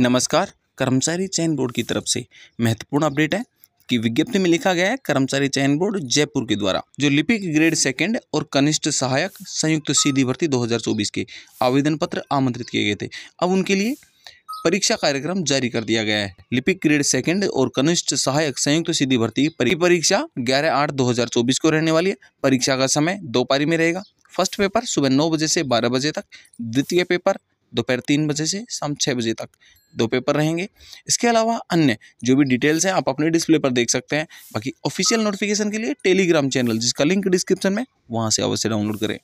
नमस्कार कर्मचारी चयन बोर्ड की तरफ से महत्वपूर्ण अपडेट है कि विज्ञप्ति में लिखा गया है कर्मचारी चयन बोर्ड जयपुर के द्वारा जो लिपिक ग्रेड सेकंड और कनिष्ठ सहायक संयुक्त सीधी भर्ती 2024 के आवेदन पत्र आमंत्रित किए गए थे अब उनके लिए परीक्षा कार्यक्रम जारी कर दिया गया है लिपिक ग्रेड सेकंड और कनिष्ठ सहायक संयुक्त सीधी भर्ती परीक्षा ग्यारह आठ दो हजार चौबीस को रहने वाली है परीक्षा का समय दो पारी में रहेगा फर्स्ट पेपर सुबह नौ बजे से बारह बजे तक द्वितीय पेपर दोपहर तीन बजे से शाम छः बजे तक दो पेपर रहेंगे इसके अलावा अन्य जो भी डिटेल्स हैं आप अपने डिस्प्ले पर देख सकते हैं बाकी ऑफिशियल नोटिफिकेशन के लिए टेलीग्राम चैनल जिसका लिंक डिस्क्रिप्शन में वहाँ से अवश्य डाउनलोड करें